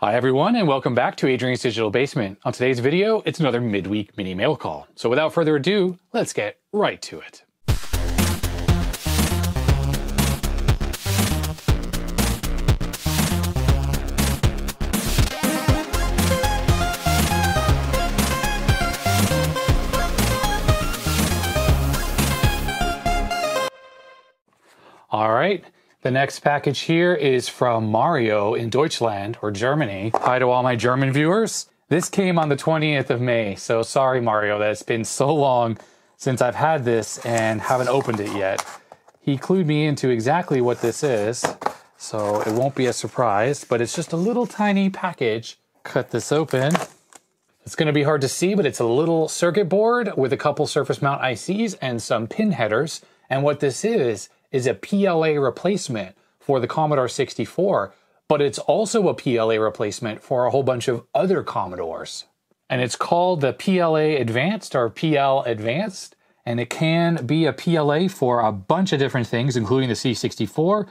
Hi everyone and welcome back to Adrian's Digital Basement. On today's video, it's another midweek mini mail call. So without further ado, let's get right to it. All right. The next package here is from Mario in Deutschland or Germany. Hi to all my German viewers. This came on the 20th of May, so sorry, Mario, that it's been so long since I've had this and haven't opened it yet. He clued me into exactly what this is, so it won't be a surprise, but it's just a little tiny package. Cut this open. It's going to be hard to see, but it's a little circuit board with a couple surface mount ICs and some pin headers. And what this is, is a PLA replacement for the Commodore 64, but it's also a PLA replacement for a whole bunch of other Commodores. And it's called the PLA Advanced or PL Advanced, and it can be a PLA for a bunch of different things, including the C64,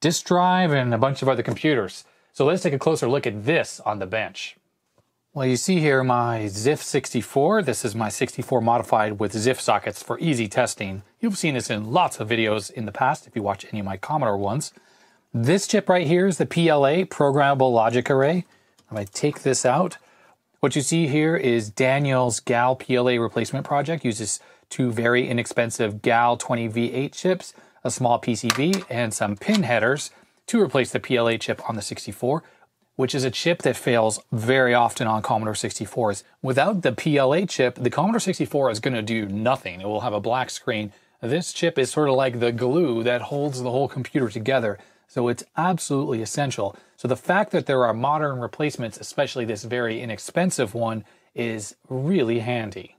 disk drive, and a bunch of other computers. So let's take a closer look at this on the bench. Well, you see here my ZIF 64. This is my 64 modified with ZIF sockets for easy testing. You've seen this in lots of videos in the past if you watch any of my Commodore ones. This chip right here is the PLA, Programmable Logic Array. If I take this out, what you see here is Daniel's GAL PLA replacement project. Uses two very inexpensive GAL 20V8 chips, a small PCB, and some pin headers to replace the PLA chip on the 64, which is a chip that fails very often on Commodore 64s. Without the PLA chip, the Commodore 64 is going to do nothing. It will have a black screen. This chip is sort of like the glue that holds the whole computer together, so it's absolutely essential. So the fact that there are modern replacements, especially this very inexpensive one, is really handy.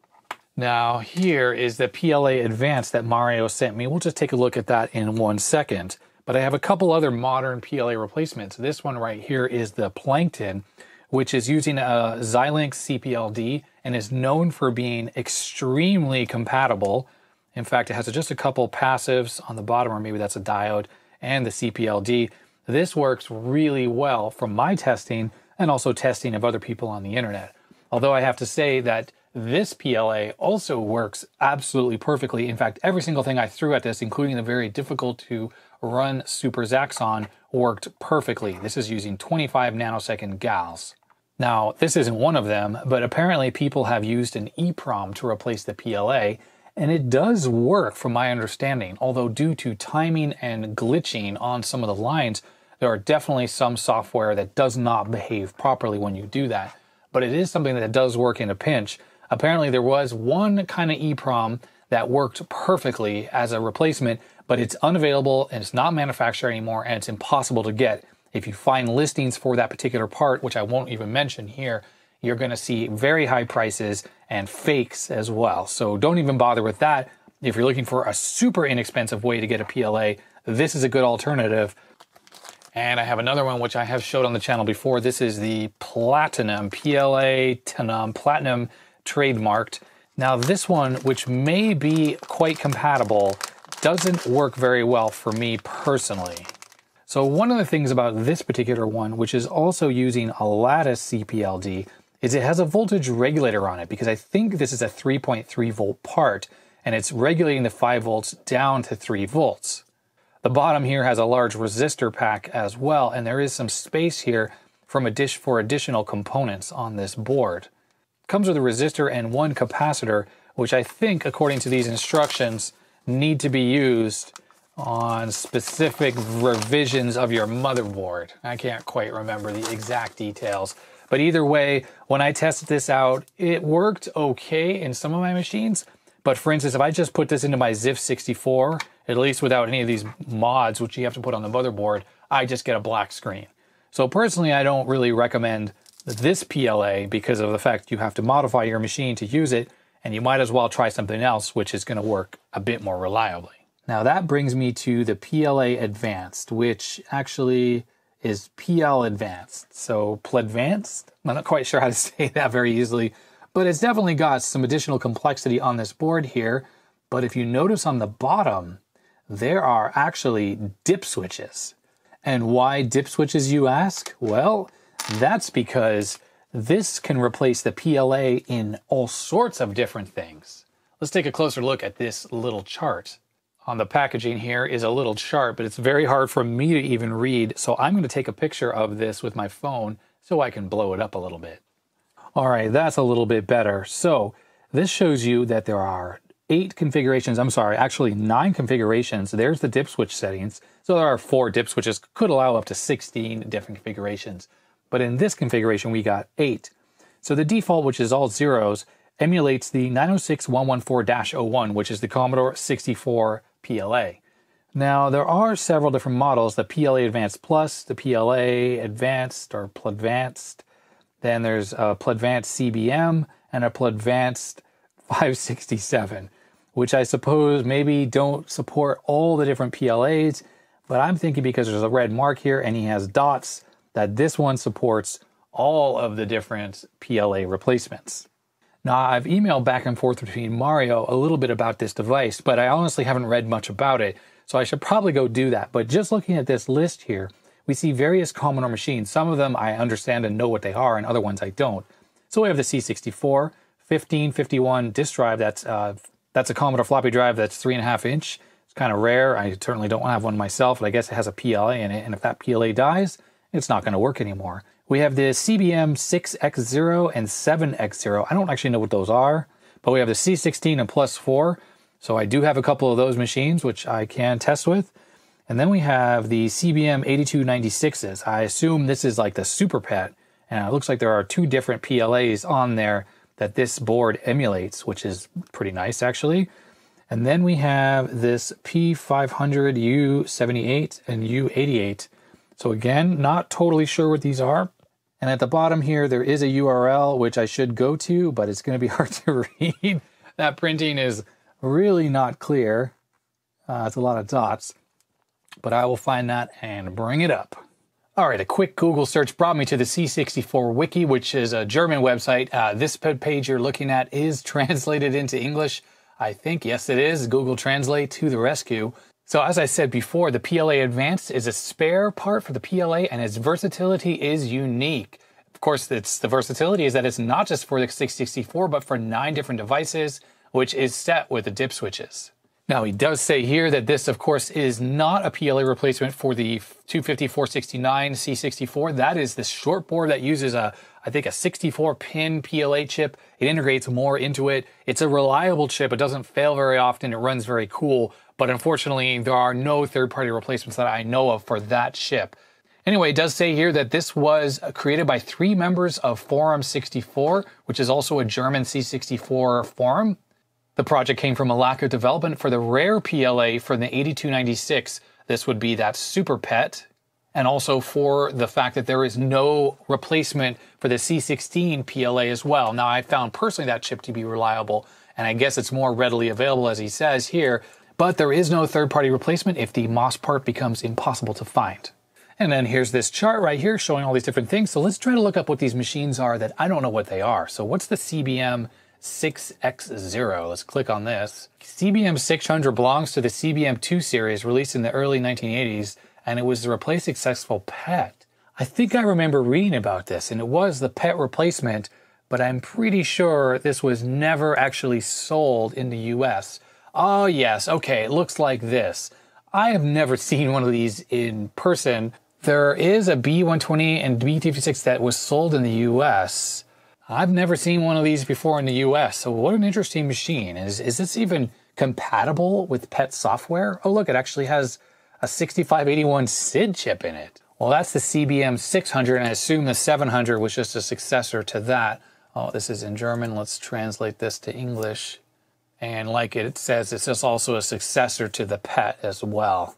Now here is the PLA Advance that Mario sent me. We'll just take a look at that in one second. But I have a couple other modern PLA replacements. This one right here is the Plankton, which is using a Xilinx CPLD and is known for being extremely compatible. In fact, it has just a couple passives on the bottom, or maybe that's a diode, and the CPLD. This works really well from my testing and also testing of other people on the internet. Although I have to say that this PLA also works absolutely perfectly. In fact, every single thing I threw at this, including the very difficult to run SuperZaxxon worked perfectly. This is using 25 nanosecond GALs. Now, this isn't one of them, but apparently people have used an EEPROM to replace the PLA, and it does work from my understanding, although due to timing and glitching on some of the lines, there are definitely some software that does not behave properly when you do that. But it is something that does work in a pinch. Apparently, there was one kind of EEPROM that worked perfectly as a replacement, but it's unavailable and it's not manufactured anymore and it's impossible to get. If you find listings for that particular part, which I won't even mention here, you're going to see very high prices and fakes as well. So don't even bother with that. If you're looking for a super inexpensive way to get a PLA, this is a good alternative. And I have another one which I have showed on the channel before. This is the Platinum, PLA Tenum, Platinum trademarked. Now this one, which may be quite compatible doesn't work very well for me personally. So one of the things about this particular one, which is also using a Lattice CPLD, is it has a voltage regulator on it because I think this is a 3.3 volt part and it's regulating the 5 volts down to 3 volts. The bottom here has a large resistor pack as well and there is some space here from a dish for additional components on this board. comes with a resistor and one capacitor, which I think according to these instructions need to be used on specific revisions of your motherboard. I can't quite remember the exact details. But either way, when I tested this out, it worked okay in some of my machines. But for instance, if I just put this into my ZIF 64, at least without any of these mods, which you have to put on the motherboard, I just get a black screen. So personally, I don't really recommend this PLA because of the fact you have to modify your machine to use it and you might as well try something else which is going to work a bit more reliably. Now that brings me to the PLA Advanced, which actually is PL Advanced. So Pladvanced, I'm not quite sure how to say that very easily, but it's definitely got some additional complexity on this board here. But if you notice on the bottom, there are actually dip switches. And why dip switches, you ask? Well, that's because this can replace the PLA in all sorts of different things. Let's take a closer look at this little chart. On the packaging here is a little chart, but it's very hard for me to even read, so I'm going to take a picture of this with my phone so I can blow it up a little bit. All right, that's a little bit better. So this shows you that there are eight configurations. I'm sorry, actually nine configurations. There's the dip switch settings. So there are four dip switches, could allow up to 16 different configurations. But in this configuration, we got 8. So the default, which is all zeros, emulates the 906114-01, which is the Commodore 64 PLA. Now, there are several different models, the PLA Advanced Plus, the PLA Advanced or Advanced. then there's a Advanced CBM and a Advanced 567, which I suppose maybe don't support all the different PLAs, but I'm thinking because there's a red mark here and he has dots, that this one supports all of the different PLA replacements. Now, I've emailed back and forth between Mario a little bit about this device, but I honestly haven't read much about it, so I should probably go do that. But just looking at this list here, we see various Commodore machines. Some of them I understand and know what they are, and other ones I don't. So we have the C64, 1551 disk drive. That's uh, that's a Commodore floppy drive. That's three and a half inch. It's kind of rare. I certainly don't have one myself, but I guess it has a PLA in it. And if that PLA dies, it's not going to work anymore. We have the CBM 6X0 and 7X0. I don't actually know what those are, but we have the C16 and Plus 4. So I do have a couple of those machines, which I can test with. And then we have the CBM 8296s. I assume this is like the super pet. And it looks like there are two different PLAs on there that this board emulates, which is pretty nice actually. And then we have this P500U78 and U88. So again, not totally sure what these are. And at the bottom here, there is a URL which I should go to, but it's going to be hard to read. that printing is really not clear. Uh, it's a lot of dots, but I will find that and bring it up. All right, a quick Google search brought me to the C64 Wiki, which is a German website. Uh, this page you're looking at is translated into English. I think, yes, it is. Google Translate to the rescue. So as I said before, the PLA Advanced is a spare part for the PLA and its versatility is unique. Of course, it's the versatility is that it's not just for the 664, but for nine different devices, which is set with the dip switches. Now, he does say here that this, of course, is not a PLA replacement for the 25469 C64. That is the short board that uses a, I think, a 64 pin PLA chip. It integrates more into it. It's a reliable chip. It doesn't fail very often. It runs very cool. But unfortunately, there are no third party replacements that I know of for that chip. Anyway, it does say here that this was created by three members of Forum 64, which is also a German C64 forum. The project came from a lack of development for the rare PLA for the 8296. This would be that super pet. And also for the fact that there is no replacement for the C16 PLA as well. Now, I found personally that chip to be reliable, and I guess it's more readily available, as he says here, but there is no third party replacement if the MOS part becomes impossible to find. And then here's this chart right here showing all these different things. So let's try to look up what these machines are that I don't know what they are. So what's the CBM 6X0. Let's click on this. CBM 600 belongs to the CBM 2 series released in the early 1980s, and it was the replace successful pet. I think I remember reading about this, and it was the pet replacement, but I'm pretty sure this was never actually sold in the US. Oh, ah, yes, okay, it looks like this. I have never seen one of these in person. There is a B120 and B56 that was sold in the US I've never seen one of these before in the US, so what an interesting machine. Is, is this even compatible with PET software? Oh, look, it actually has a 6581 SID chip in it. Well, that's the CBM 600, and I assume the 700 was just a successor to that. Oh, this is in German. Let's translate this to English. And like it says, it's just also a successor to the PET as well.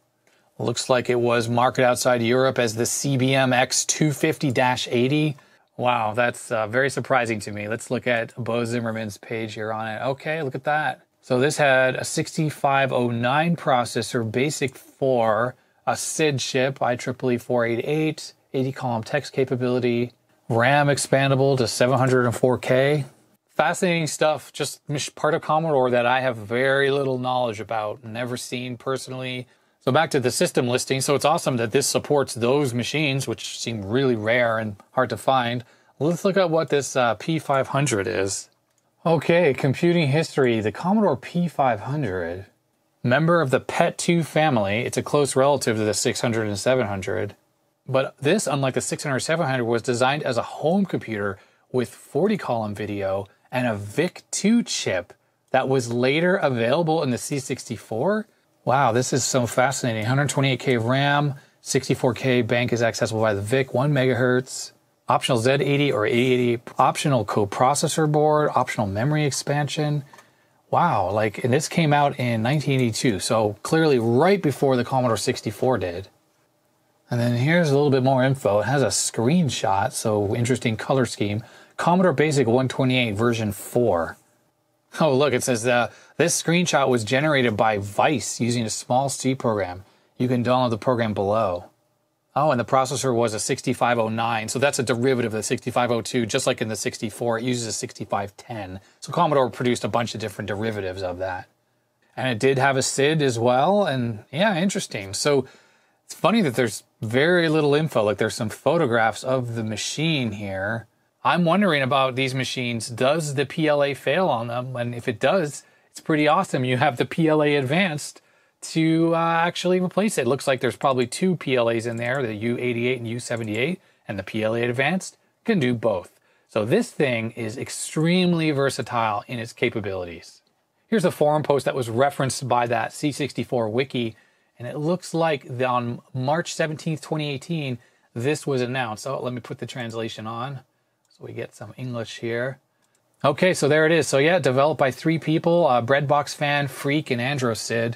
Looks like it was marketed outside Europe as the CBM X250 80. Wow, that's uh, very surprising to me. Let's look at Bo Zimmerman's page here on it. Okay, look at that. So this had a 6509 processor, basic 4, a SID chip, IEEE 488, 80 column text capability, RAM expandable to 704K. Fascinating stuff, just part of Commodore that I have very little knowledge about, never seen personally, so back to the system listing. So it's awesome that this supports those machines, which seem really rare and hard to find. Let's look at what this uh, P500 is. Okay, computing history, the Commodore P500. Member of the PET2 family, it's a close relative to the 600 and 700. But this, unlike the 600 700, was designed as a home computer with 40 column video and a VIC 2 chip that was later available in the C64 Wow, this is so fascinating. 128K of RAM, 64K bank is accessible by the VIC, 1 megahertz, optional Z80 or 8080, optional coprocessor board, optional memory expansion. Wow, like, and this came out in 1982, so clearly right before the Commodore 64 did. And then here's a little bit more info. It has a screenshot, so interesting color scheme. Commodore Basic 128 version 4. Oh, look, it says uh, this screenshot was generated by Vice using a small C program. You can download the program below. Oh, and the processor was a 6509, so that's a derivative of the 6502, just like in the 64, it uses a 6510. So Commodore produced a bunch of different derivatives of that. And it did have a SID as well, and yeah, interesting. So it's funny that there's very little info, like there's some photographs of the machine here, I'm wondering about these machines. Does the PLA fail on them? And if it does, it's pretty awesome. You have the PLA Advanced to uh, actually replace it. Looks like there's probably two PLAs in there, the U88 and U78, and the PLA Advanced can do both. So this thing is extremely versatile in its capabilities. Here's a forum post that was referenced by that C64 wiki, and it looks like on March 17th, 2018, this was announced. Oh, let me put the translation on we get some English here. Okay, so there it is. So yeah, developed by three people, uh, Breadbox Fan, Freak, and Androsid.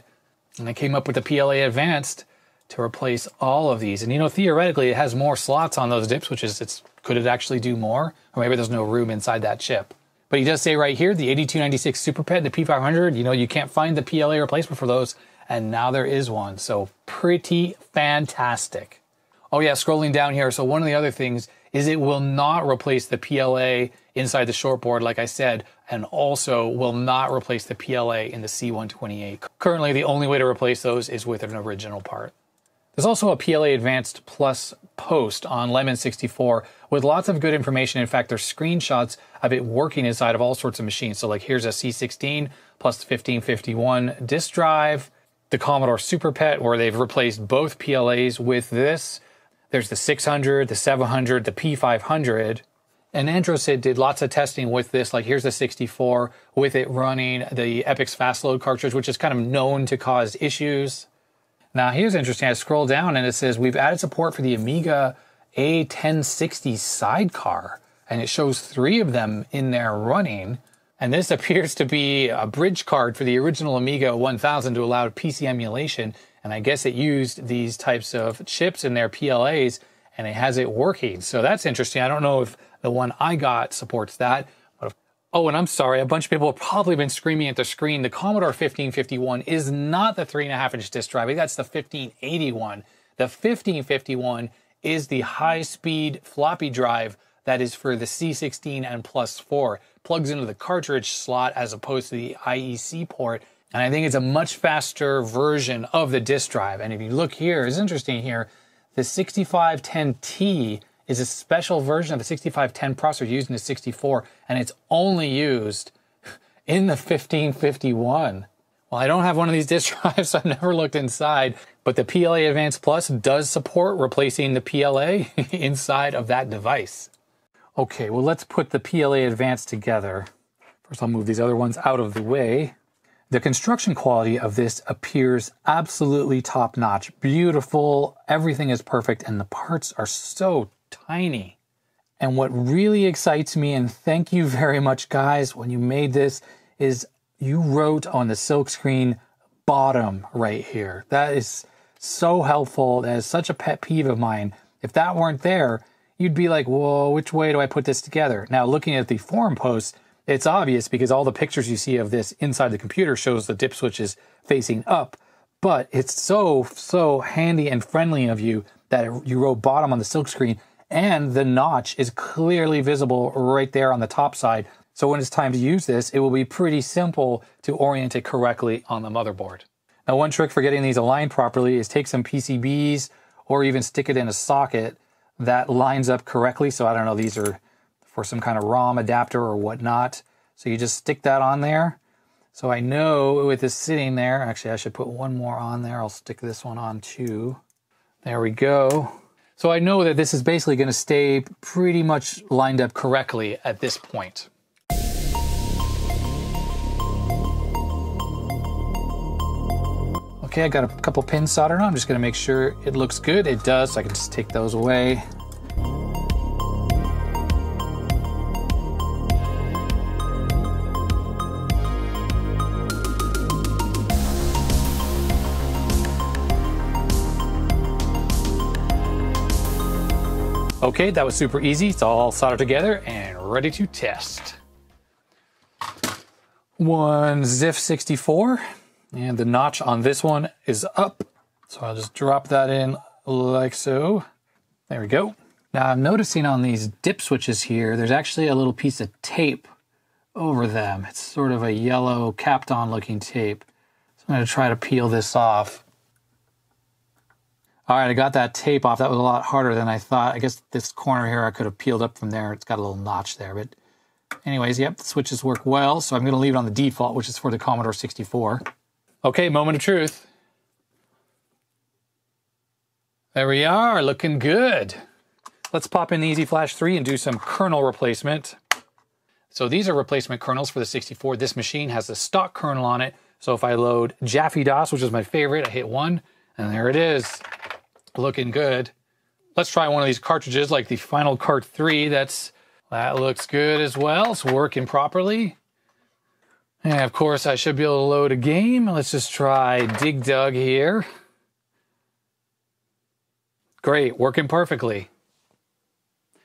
And they came up with the PLA Advanced to replace all of these. And you know, theoretically, it has more slots on those dips, which is, it's could it actually do more? Or maybe there's no room inside that chip. But he does say right here, the 8296 Super Pet and the P500, you know, you can't find the PLA replacement for those. And now there is one. So pretty fantastic. Oh yeah, scrolling down here. So one of the other things is it will not replace the PLA inside the shortboard, like I said, and also will not replace the PLA in the C128. Currently, the only way to replace those is with an original part. There's also a PLA Advanced Plus post on Lemon64 with lots of good information. In fact, there's screenshots of it working inside of all sorts of machines. So like here's a C16 plus 1551 disk drive, the Commodore Super Pet, where they've replaced both PLAs with this, there's the 600, the 700, the P500. And Androsid did lots of testing with this. Like here's the 64 with it running the Epix fast load cartridge, which is kind of known to cause issues. Now here's interesting. I scroll down and it says we've added support for the Amiga A1060 sidecar, and it shows three of them in there running. And this appears to be a bridge card for the original Amiga 1000 to allow PC emulation and I guess it used these types of chips in their PLAs and it has it working. So that's interesting. I don't know if the one I got supports that. If, oh, and I'm sorry, a bunch of people have probably been screaming at the screen. The Commodore 1551 is not the three and a half inch disk drive. I think that's the 1581. The 1551 is the high speed floppy drive that is for the C16 and plus four. Plugs into the cartridge slot as opposed to the IEC port and I think it's a much faster version of the disk drive. And if you look here, it's interesting here, the 6510T is a special version of the 6510 processor used in the 64, and it's only used in the 1551. Well, I don't have one of these disk drives, so I've never looked inside, but the PLA Advanced Plus does support replacing the PLA inside of that device. Okay, well, let's put the PLA Advanced together. First, I'll move these other ones out of the way. The construction quality of this appears absolutely top notch, beautiful, everything is perfect, and the parts are so tiny. And what really excites me, and thank you very much, guys, when you made this, is you wrote on the silkscreen bottom right here. That is so helpful. That is such a pet peeve of mine. If that weren't there, you'd be like, whoa, which way do I put this together? Now, looking at the forum posts, it's obvious because all the pictures you see of this inside the computer shows the dip switch is facing up, but it's so, so handy and friendly of you that you wrote bottom on the silkscreen and the notch is clearly visible right there on the top side. So when it's time to use this, it will be pretty simple to orient it correctly on the motherboard. Now, one trick for getting these aligned properly is take some PCBs or even stick it in a socket that lines up correctly. So I don't know, these are for some kind of ROM adapter or whatnot. So you just stick that on there. So I know with this sitting there, actually I should put one more on there. I'll stick this one on too. There we go. So I know that this is basically gonna stay pretty much lined up correctly at this point. Okay, I got a couple pins soldered on. I'm just gonna make sure it looks good. It does, so I can just take those away. Okay, that was super easy. It's all soldered together and ready to test. One ZIF 64, and the notch on this one is up. So I'll just drop that in like so. There we go. Now I'm noticing on these dip switches here, there's actually a little piece of tape over them. It's sort of a yellow capped on looking tape. So I'm gonna try to peel this off. All right, I got that tape off. That was a lot harder than I thought. I guess this corner here I could have peeled up from there. It's got a little notch there. But anyways, yep, the switches work well. So I'm going to leave it on the default, which is for the Commodore 64. Okay, moment of truth. There we are, looking good. Let's pop in the Easy Flash 3 and do some kernel replacement. So these are replacement kernels for the 64. This machine has the stock kernel on it. So if I load Jaffe DOS, which is my favorite, I hit one, and there it is looking good. Let's try one of these cartridges like the Final Cart 3. That's That looks good as well. It's working properly. And of course, I should be able to load a game. Let's just try Dig Dug here. Great, working perfectly.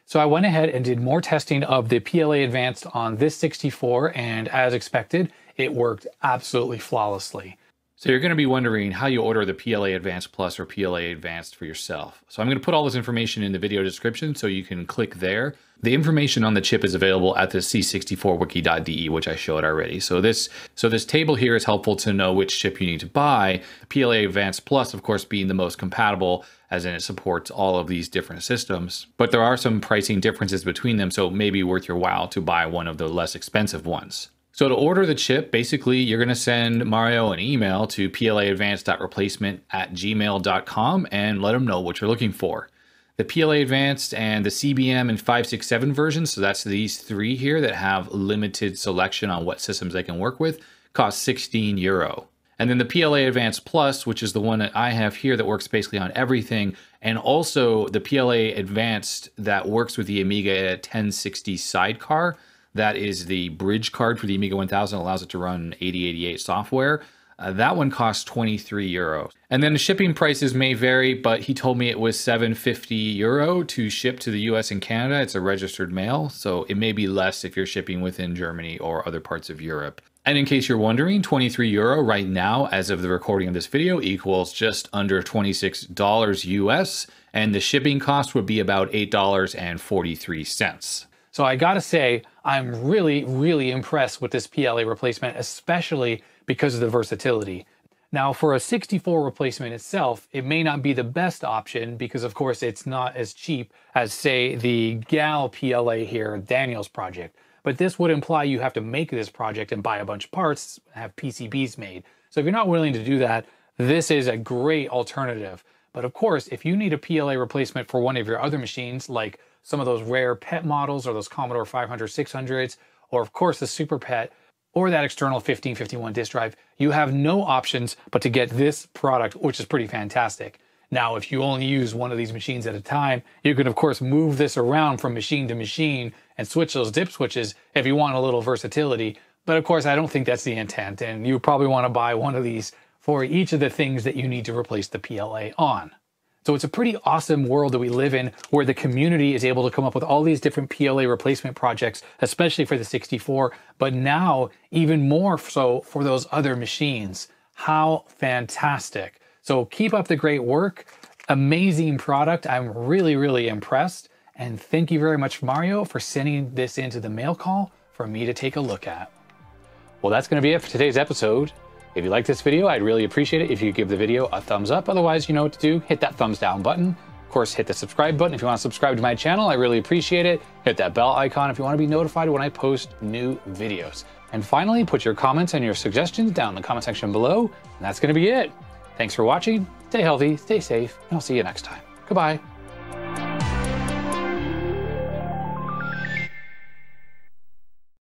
So I went ahead and did more testing of the PLA Advanced on this 64, and as expected, it worked absolutely flawlessly. So you're going to be wondering how you order the PLA Advanced Plus or PLA Advanced for yourself. So I'm going to put all this information in the video description so you can click there. The information on the chip is available at the c64wiki.de, which I showed already. So this, so this table here is helpful to know which chip you need to buy. The PLA Advanced Plus, of course, being the most compatible, as in it supports all of these different systems. But there are some pricing differences between them, so it may be worth your while to buy one of the less expensive ones. So to order the chip, basically you're going to send Mario an email to plaadvanced.replacement at gmail.com and let them know what you're looking for. The PLA Advanced and the CBM and 567 versions, so that's these three here that have limited selection on what systems they can work with, cost 16 euro. And then the PLA Advanced Plus, which is the one that I have here that works basically on everything, and also the PLA Advanced that works with the Amiga 1060 sidecar, that is the bridge card for the Amiga 1000, allows it to run 8088 software. Uh, that one costs 23 euro. And then the shipping prices may vary, but he told me it was 750 euro to ship to the US and Canada. It's a registered mail, so it may be less if you're shipping within Germany or other parts of Europe. And in case you're wondering, 23 euro right now, as of the recording of this video, equals just under $26 US, and the shipping cost would be about $8.43. So I gotta say, I'm really, really impressed with this PLA replacement, especially because of the versatility. Now, for a 64 replacement itself, it may not be the best option because, of course, it's not as cheap as, say, the GAL PLA here, Daniel's project. But this would imply you have to make this project and buy a bunch of parts, have PCBs made. So if you're not willing to do that, this is a great alternative. But of course, if you need a PLA replacement for one of your other machines, like some of those rare pet models or those Commodore 500, 600s, or of course the Super Pet or that external 1551 disk drive, you have no options but to get this product, which is pretty fantastic. Now, if you only use one of these machines at a time, you can of course move this around from machine to machine and switch those dip switches if you want a little versatility. But of course, I don't think that's the intent, and you probably want to buy one of these for each of the things that you need to replace the PLA on. So it's a pretty awesome world that we live in where the community is able to come up with all these different PLA replacement projects, especially for the 64, but now even more so for those other machines. How fantastic. So keep up the great work. Amazing product. I'm really, really impressed. And thank you very much, Mario, for sending this into the mail call for me to take a look at. Well, that's going to be it for today's episode. If you like this video, I'd really appreciate it if you give the video a thumbs up. Otherwise, you know what to do. Hit that thumbs down button. Of course, hit the subscribe button if you want to subscribe to my channel. I really appreciate it. Hit that bell icon if you want to be notified when I post new videos. And finally, put your comments and your suggestions down in the comment section below. And that's going to be it. Thanks for watching. Stay healthy, stay safe, and I'll see you next time. Goodbye.